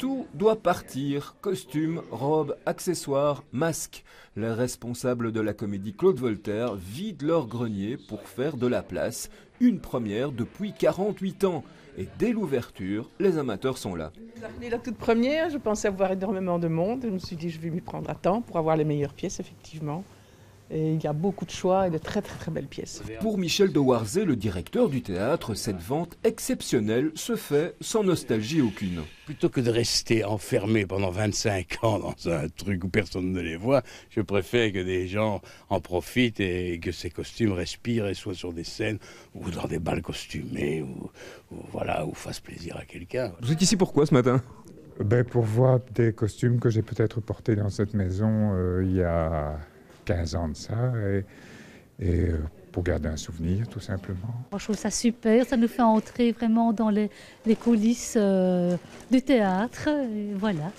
Tout doit partir, costume, robe, accessoires, masques. Les responsables de la comédie Claude Voltaire vident leur grenier pour faire de la place, une première depuis 48 ans. Et dès l'ouverture, les amateurs sont là. La toute première, je pensais avoir énormément de monde. Je me suis dit, je vais m'y prendre à temps pour avoir les meilleures pièces, effectivement. Et il y a beaucoup de choix et de très très très belles pièces. Pour Michel de Warzé, le directeur du théâtre, cette vente exceptionnelle se fait sans nostalgie aucune. Plutôt que de rester enfermé pendant 25 ans dans un truc où personne ne les voit, je préfère que des gens en profitent et que ces costumes respirent et soient sur des scènes ou dans des balles costumées ou, voilà, ou fassent plaisir à quelqu'un. Vous êtes ici pourquoi ce matin ben pour voir des costumes que j'ai peut-être portés dans cette maison euh, il y a 15 ans de ça. Et, euh, pour garder un souvenir, tout simplement. je trouve ça super, ça nous fait entrer vraiment dans les, coulisses euh, du théâtre. voilà,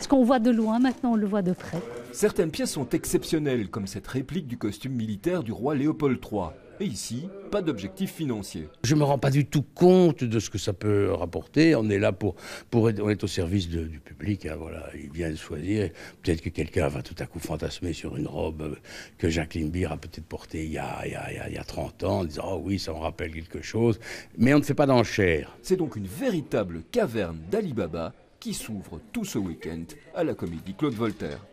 ce qu'on voit de loin, maintenant on le voit de près. Certaines pièces sont exceptionnelles, comme cette réplique du costume militaire du roi Léopold III. Et ici, pas d'objectif financier. Je ne me rends pas du tout compte de ce que ça peut rapporter. On est là pour, pour être, au service du public. Hein, voilà. Il vient de choisir. Peut-être que quelqu'un va tout à coup fantasmer sur une robe que Jacqueline Beer a peut-être portée il y a, 30 ans, en disant oh oui, ça me rappelle quelque chose. Mais on ne fait pas d'enchères. C'est donc une véritable caverne d'Alibaba qui s'ouvre tout ce week-end à la comédie Claude Voltaire.